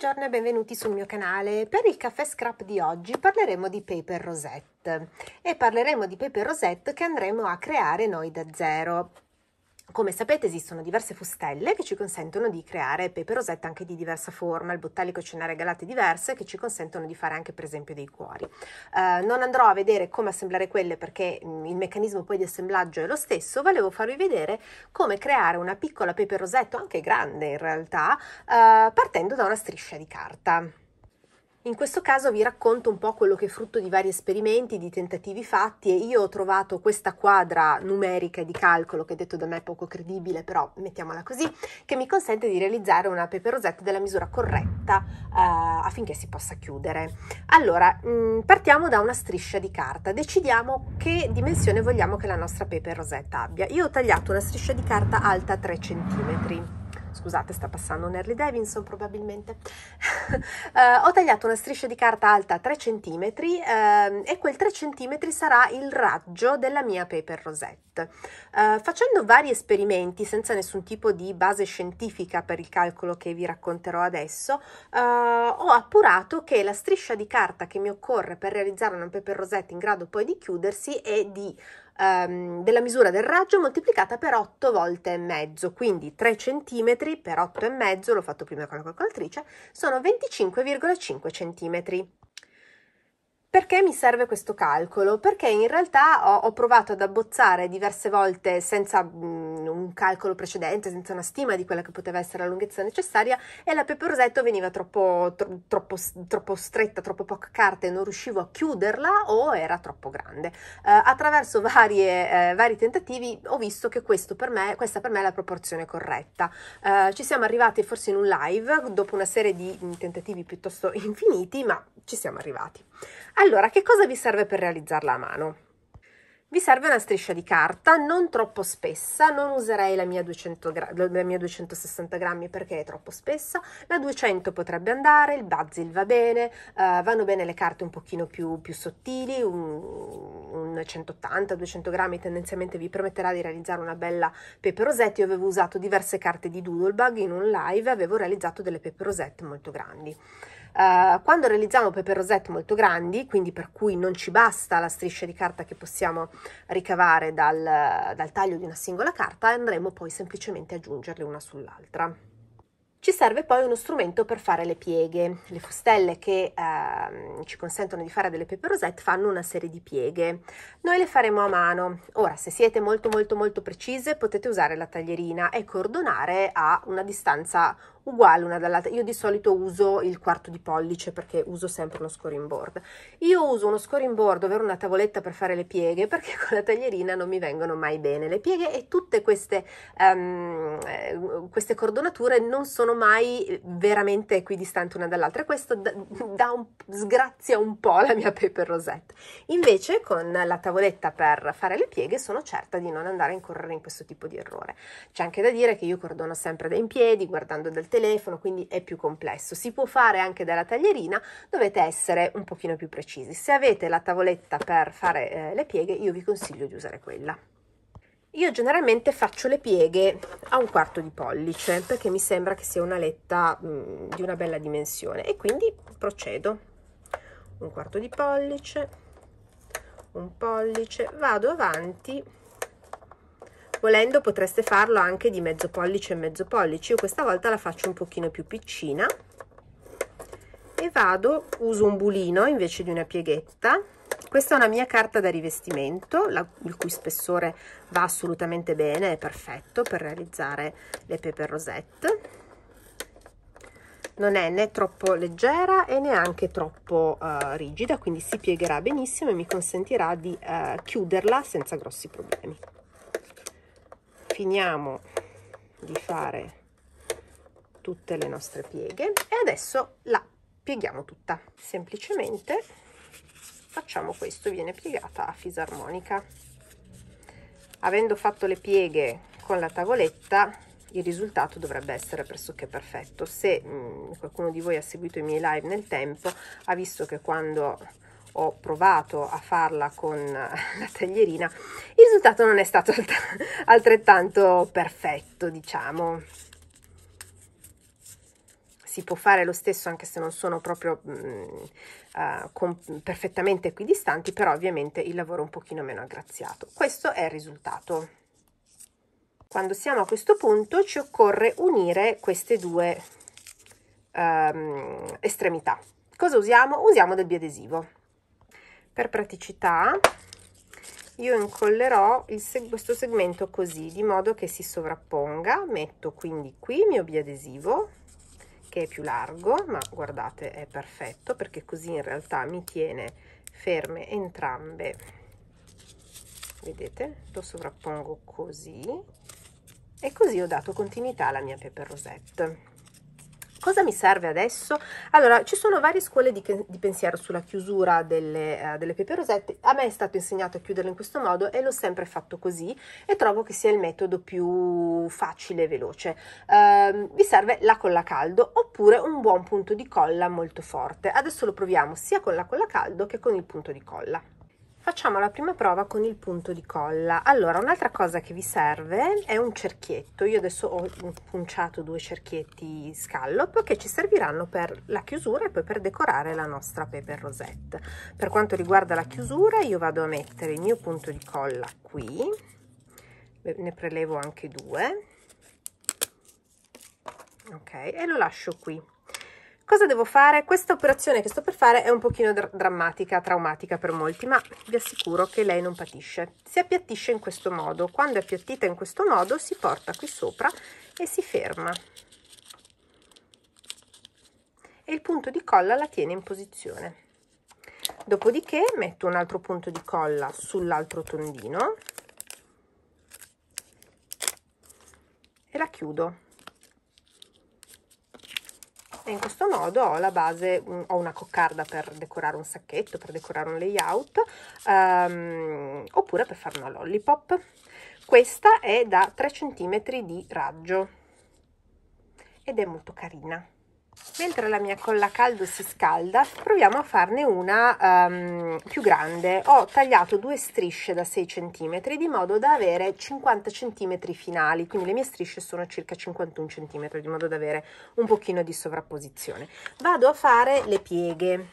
Buongiorno e benvenuti sul mio canale. Per il caffè scrap di oggi parleremo di paper rosette e parleremo di paper rosette che andremo a creare noi da zero. Come sapete esistono diverse fustelle che ci consentono di creare pepe rosette anche di diversa forma, il Bottalico ce ne ha regalate diverse che ci consentono di fare anche per esempio dei cuori. Eh, non andrò a vedere come assemblare quelle perché mh, mm, il meccanismo poi di assemblaggio è lo stesso, volevo farvi vedere come creare una piccola pepe rosetto, anche grande in realtà, eh, partendo da una striscia di carta. In questo caso vi racconto un po' quello che è frutto di vari esperimenti, di tentativi fatti e io ho trovato questa quadra numerica di calcolo che detto da me è poco credibile, però mettiamola così, che mi consente di realizzare una peperosetta della misura corretta eh, affinché si possa chiudere. Allora, mh, mm, partiamo da una striscia di carta, decidiamo che dimensione vogliamo che la nostra peperosetta abbia. Io ho tagliato una striscia di carta alta 3 cm. Scusate, sta passando un Harley Davidson probabilmente. uh, ho tagliato una striscia di carta alta 3 cm uh, e quel 3 cm sarà il raggio della mia paper rosette. Uh, facendo vari esperimenti senza nessun tipo di base scientifica per il calcolo che vi racconterò adesso, eh, ho appurato che la striscia di carta che mi occorre per realizzare una paper rosette in grado poi di chiudersi è di ehm, della misura del raggio moltiplicata per 8 volte e mezzo, quindi 3 cm per 8 e mezzo, l'ho fatto prima con la calcolatrice, sono 25,5 cm. Perché mi serve questo calcolo? Perché in realtà ho, ho provato ad abbozzare diverse volte senza mh, mm, un calcolo precedente, senza una stima di quella che poteva essere la lunghezza necessaria e la pepe rosetto veniva troppo, tro, troppo, troppo stretta, troppo poca carta e non riuscivo a chiuderla o era troppo grande. Eh, attraverso varie, eh, vari tentativi ho visto che per me, questa per me è la proporzione corretta. Eh, ci siamo arrivati forse in un live dopo una serie di mm, tentativi piuttosto infiniti, ma ci siamo arrivati. Allora, che cosa vi serve per realizzarla a mano? Vi serve una striscia di carta non troppo spessa, non userei la mia, 200 gra- la mia 260 grammi perché è troppo spessa, la 200 potrebbe andare, il Basil va bene, uh, vanno bene le carte un pochino più, più sottili, un, un 180-200 grammi tendenzialmente vi permetterà di realizzare una bella peperosette, io avevo usato diverse carte di Doodlebug in un live, e avevo realizzato delle peperosette molto grandi. Eh, quando realizziamo paper rosette molto grandi, quindi per cui non ci basta la striscia di carta che possiamo ricavare dal, dal taglio di una singola carta, andremo poi semplicemente a aggiungerle una sull'altra. Ci serve poi uno strumento per fare le pieghe. Le fustelle che eh, ci consentono di fare delle paper rosette fanno una serie di pieghe. Noi le faremo a mano. Ora, se siete molto molto molto precise, potete usare la taglierina e cordonare a una distanza uguale una dall'altra. Io di solito uso il quarto di pollice perché uso sempre uno scoring board. Io uso uno scoring board, ovvero una tavoletta per fare le pieghe, perché con la taglierina non mi vengono mai bene le pieghe e tutte queste, um, queste cordonature non sono mai veramente equidistanti una dall'altra. Questo da, da un, sgrazia un po' la mia paper rosette. Invece con la tavoletta per fare le pieghe sono certa di non andare a incorrere in questo tipo di errore. C'è anche da dire che io cordono sempre da in piedi, guardando dal telefono, quindi è più complesso. Si può fare anche dalla taglierina, dovete essere un pochino più precisi. Se avete la tavoletta per fare eh, le pieghe, io vi consiglio di usare quella. Io generalmente faccio le pieghe a un quarto di pollice perché mi sembra che sia una letta di una bella dimensione e quindi procedo. Un quarto di pollice, un pollice, vado avanti volendo potreste farlo anche di mezzo pollice e mezzo pollice io questa volta la faccio un pochino più piccina e vado uso un bulino invece di una pieghetta questa è una mia carta da rivestimento la, il cui spessore va assolutamente bene è perfetto per realizzare le paper rosette non è né troppo leggera e neanche troppo uh, rigida quindi si piegherà benissimo e mi consentirà di uh, chiuderla senza grossi problemi finiamo di fare tutte le nostre pieghe e adesso la pieghiamo tutta semplicemente facciamo questo viene piegata a fisarmonica avendo fatto le pieghe con la tavoletta il risultato dovrebbe essere pressoché perfetto se mh, mm, qualcuno di voi ha seguito i miei live nel tempo ha visto che quando ho provato a farla con la taglierina, il risultato non è stato altrettanto perfetto, diciamo. Si può fare lo stesso anche se non sono proprio uh, com- perfettamente equidistanti, però ovviamente il lavoro è un pochino meno aggraziato. Questo è il risultato. Quando siamo a questo punto ci occorre unire queste due um, estremità. Cosa usiamo? Usiamo del biadesivo per praticità io incollerò seg questo segmento così di modo che si sovrapponga metto quindi qui il mio biadesivo che è più largo ma guardate è perfetto perché così in realtà mi tiene ferme entrambe vedete lo sovrappongo così e così ho dato continuità alla mia peper rosette Cosa mi serve adesso? Allora, ci sono varie scuole di, di pensiero sulla chiusura delle, uh, delle pepe rosette. A me è stato insegnato a chiuderle in questo modo e l'ho sempre fatto così e trovo che sia il metodo più facile e veloce. Uh, vi serve la colla caldo oppure un buon punto di colla molto forte. Adesso lo proviamo sia con la colla caldo che con il punto di colla. Facciamo la prima prova con il punto di colla. Allora, un'altra cosa che vi serve è un cerchietto. Io adesso ho punciato due cerchietti scallop che ci serviranno per la chiusura e poi per decorare la nostra paper rosette. Per quanto riguarda la chiusura, io vado a mettere il mio punto di colla qui. Ne prelevo anche due ok e lo lascio qui Cosa devo fare? Questa operazione che sto per fare è un pochino dr drammatica, traumatica per molti, ma vi assicuro che lei non patisce. Si appiattisce in questo modo. Quando è appiattita in questo modo si porta qui sopra e si ferma. E il punto di colla la tiene in posizione. Dopodiché metto un altro punto di colla sull'altro tondino e la chiudo e in questo modo ho la base, ho una coccarda per decorare un sacchetto, per decorare un layout um, oppure per fare una lollipop. Questa è da 3 cm di raggio ed è molto carina. Mentre la mia colla a caldo si scalda, proviamo a farne una um, più grande. Ho tagliato due strisce da 6 cm di modo da avere 50 cm finali, quindi le mie strisce sono circa 51 cm, di modo da avere un pochino di sovrapposizione. Vado a fare le pieghe.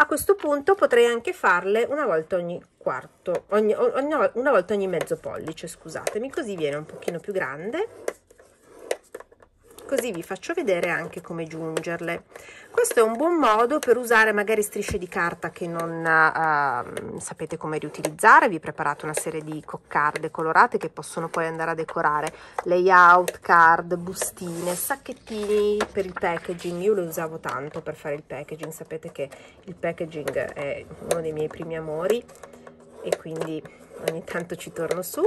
A questo punto potrei anche farle una volta ogni quarto, ogni, ogni, una volta ogni mezzo pollice, scusatemi, così viene un pochino più grande così vi faccio vedere anche come giungerle questo è un buon modo per usare magari strisce di carta che non uh, sapete come riutilizzare vi preparate una serie di coccarde colorate che possono poi andare a decorare layout card bustine sacchettini per il packaging io lo usavo tanto per fare il packaging sapete che il packaging è uno dei miei primi amori e quindi ogni tanto ci torno su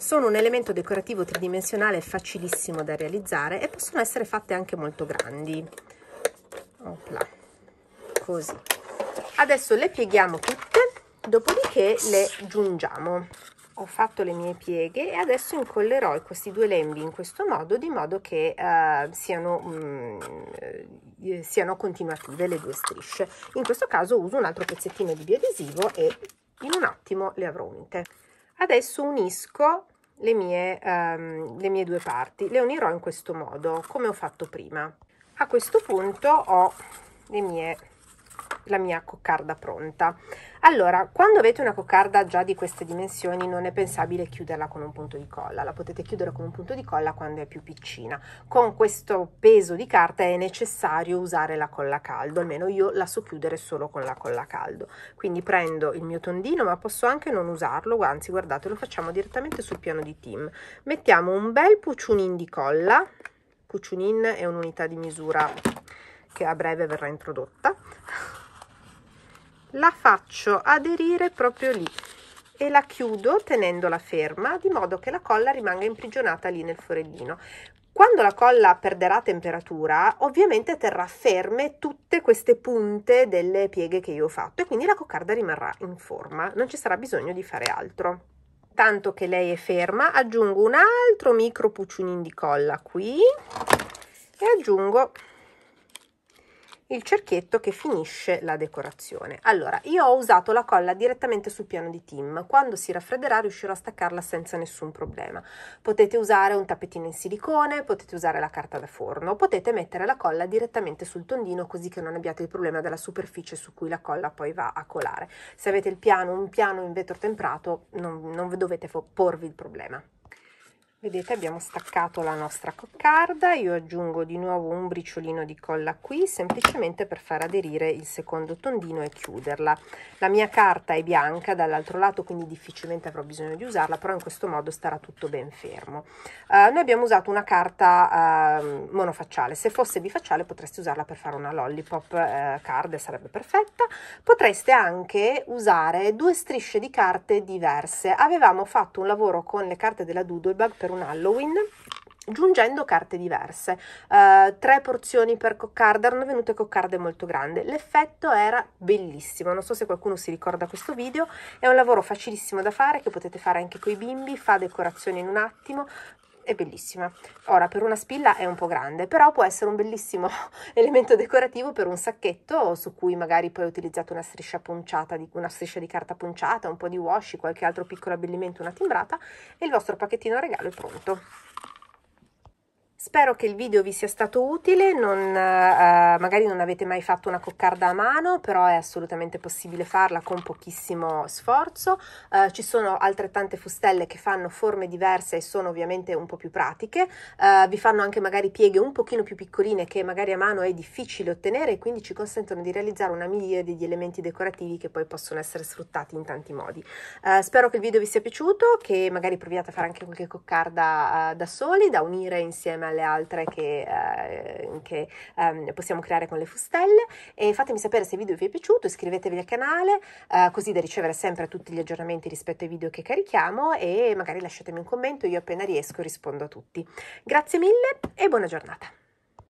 sono un elemento decorativo tridimensionale facilissimo da realizzare e possono essere fatte anche molto grandi. Opla. Così. Adesso le pieghiamo tutte, dopodiché le giungiamo. Ho fatto le mie pieghe e adesso incollerò questi due lembi in questo modo, di modo che eh, siano, mh, mm, eh, siano continuative le due strisce. In questo caso uso un altro pezzettino di biadesivo e in un attimo le avrò unite. Adesso unisco le mie, ehm, le mie due parti. Le unirò in questo modo, come ho fatto prima. A questo punto ho le mie la mia coccarda pronta. Allora, quando avete una coccarda già di queste dimensioni non è pensabile chiuderla con un punto di colla, la potete chiudere con un punto di colla quando è più piccina. Con questo peso di carta è necessario usare la colla caldo, almeno io la so chiudere solo con la colla caldo. Quindi prendo il mio tondino, ma posso anche non usarlo, anzi guardate, lo facciamo direttamente sul piano di team. Mettiamo un bel pucciunin di colla, pucciunin è un'unità di misura che a breve verrà introdotta la faccio aderire proprio lì e la chiudo tenendola ferma di modo che la colla rimanga imprigionata lì nel forellino. Quando la colla perderà temperatura, ovviamente terrà ferme tutte queste punte delle pieghe che io ho fatto e quindi la coccarda rimarrà in forma, non ci sarà bisogno di fare altro. Tanto che lei è ferma, aggiungo un altro micro puccinin di colla qui e aggiungo il cerchietto che finisce la decorazione. Allora, io ho usato la colla direttamente sul piano di Tim, quando si raffredderà riuscirò a staccarla senza nessun problema. Potete usare un tappetino in silicone, potete usare la carta da forno, potete mettere la colla direttamente sul tondino così che non abbiate il problema della superficie su cui la colla poi va a colare. Se avete il piano, un piano in vetro temprato, non, non dovete porvi il problema vedete abbiamo staccato la nostra coccarda io aggiungo di nuovo un briciolino di colla qui semplicemente per far aderire il secondo tondino e chiuderla la mia carta è bianca dall'altro lato quindi difficilmente avrò bisogno di usarla però in questo modo starà tutto ben fermo eh, noi abbiamo usato una carta eh, monofacciale se fosse bifacciale potreste usarla per fare una lollipop eh, card sarebbe perfetta potreste anche usare due strisce di carte diverse avevamo fatto un lavoro con le carte della doodlebug per per un Halloween aggiungendo carte diverse, uh, tre porzioni per coccarda, erano venute coccarde molto grandi, l'effetto era bellissimo, non so se qualcuno si ricorda questo video, è un lavoro facilissimo da fare che potete fare anche con i bimbi, fa decorazione in un attimo, è bellissima. Ora, per una spilla è un po' grande, però può essere un bellissimo elemento decorativo per un sacchetto su cui magari poi utilizzate una striscia punciata, di, una striscia di carta punciata, un po' di washi, qualche altro piccolo abbellimento, una timbrata e il vostro pacchettino regalo è pronto. Spero che il video vi sia stato utile, non, eh, magari non avete mai fatto una coccarda a mano, però è assolutamente possibile farla con pochissimo sforzo. Eh, ci sono altrettante fustelle che fanno forme diverse e sono ovviamente un po' più pratiche, eh, vi fanno anche magari pieghe un pochino più piccoline che magari a mano è difficile ottenere e quindi ci consentono di realizzare una miriade di elementi decorativi che poi possono essere sfruttati in tanti modi. Eh, spero che il video vi sia piaciuto, che magari proviate a fare anche qualche coccarda eh, da soli, da unire insieme a alle altre che, eh, che eh, possiamo creare con le fustelle e fatemi sapere se il video vi è piaciuto, iscrivetevi al canale eh, così da ricevere sempre tutti gli aggiornamenti rispetto ai video che carichiamo e magari lasciatemi un commento, io appena riesco rispondo a tutti. Grazie mille e buona giornata!